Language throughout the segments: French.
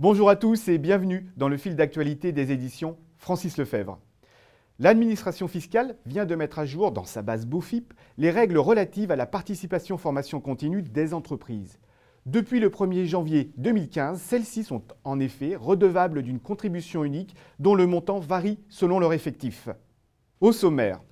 Bonjour à tous et bienvenue dans le fil d'actualité des éditions Francis Lefebvre. L'administration fiscale vient de mettre à jour dans sa base BOFIP les règles relatives à la participation formation continue des entreprises. Depuis le 1er janvier 2015, celles-ci sont en effet redevables d'une contribution unique dont le montant varie selon leur effectif. Au sommaire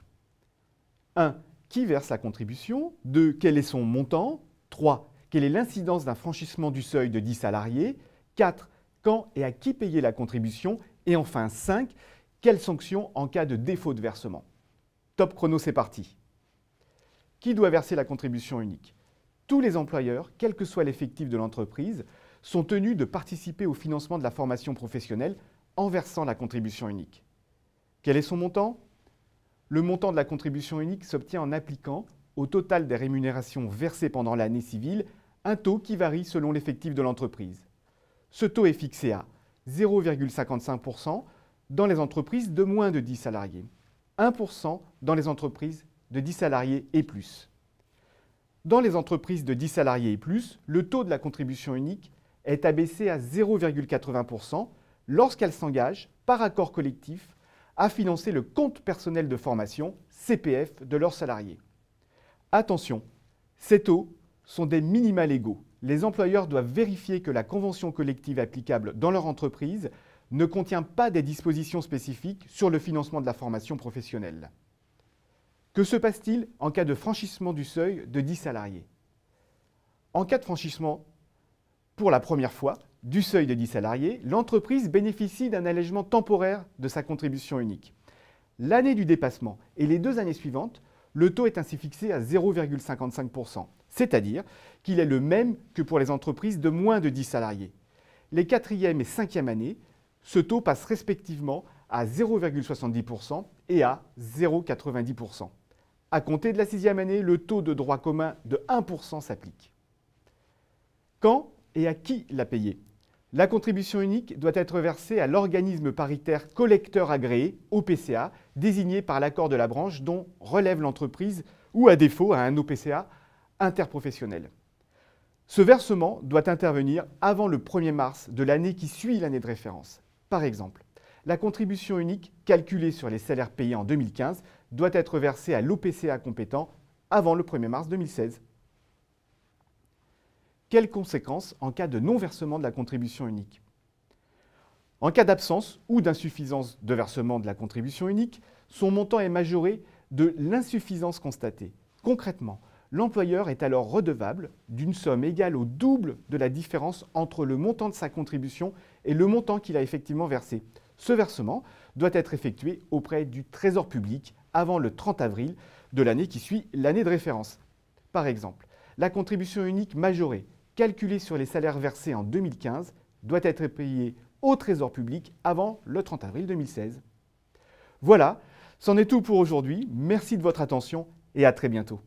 1. Qui verse la contribution 2. Quel est son montant 3. Quelle est l'incidence d'un franchissement du seuil de 10 salariés 4 quand et à qui payer la contribution Et enfin 5, quelles sanctions en cas de défaut de versement Top chrono, c'est parti. Qui doit verser la contribution unique Tous les employeurs, quel que soit l'effectif de l'entreprise, sont tenus de participer au financement de la formation professionnelle en versant la contribution unique. Quel est son montant Le montant de la contribution unique s'obtient en appliquant, au total des rémunérations versées pendant l'année civile, un taux qui varie selon l'effectif de l'entreprise. Ce taux est fixé à 0,55% dans les entreprises de moins de 10 salariés, 1% dans les entreprises de 10 salariés et plus. Dans les entreprises de 10 salariés et plus, le taux de la contribution unique est abaissé à 0,80% lorsqu'elles s'engagent, par accord collectif, à financer le compte personnel de formation, CPF, de leurs salariés. Attention, ces taux sont des minima égaux les employeurs doivent vérifier que la convention collective applicable dans leur entreprise ne contient pas des dispositions spécifiques sur le financement de la formation professionnelle. Que se passe-t-il en cas de franchissement du seuil de 10 salariés En cas de franchissement, pour la première fois, du seuil de 10 salariés, l'entreprise bénéficie d'un allègement temporaire de sa contribution unique. L'année du dépassement et les deux années suivantes le taux est ainsi fixé à 0,55%, c'est-à-dire qu'il est le même que pour les entreprises de moins de 10 salariés. Les quatrième et cinquième années, ce taux passe respectivement à 0,70% et à 0,90%. À compter de la sixième année, le taux de droit commun de 1% s'applique. Quand et à qui la payer la contribution unique doit être versée à l'organisme paritaire collecteur agréé, OPCA, désigné par l'accord de la branche dont relève l'entreprise ou à défaut à un OPCA interprofessionnel. Ce versement doit intervenir avant le 1er mars de l'année qui suit l'année de référence. Par exemple, la contribution unique calculée sur les salaires payés en 2015 doit être versée à l'OPCA compétent avant le 1er mars 2016. Quelles conséquences en cas de non-versement de la contribution unique En cas d'absence ou d'insuffisance de versement de la contribution unique, son montant est majoré de l'insuffisance constatée. Concrètement, l'employeur est alors redevable d'une somme égale au double de la différence entre le montant de sa contribution et le montant qu'il a effectivement versé. Ce versement doit être effectué auprès du Trésor public avant le 30 avril de l'année qui suit l'année de référence. Par exemple, la contribution unique majorée calculé sur les salaires versés en 2015, doit être payé au Trésor public avant le 30 avril 2016. Voilà, c'en est tout pour aujourd'hui. Merci de votre attention et à très bientôt.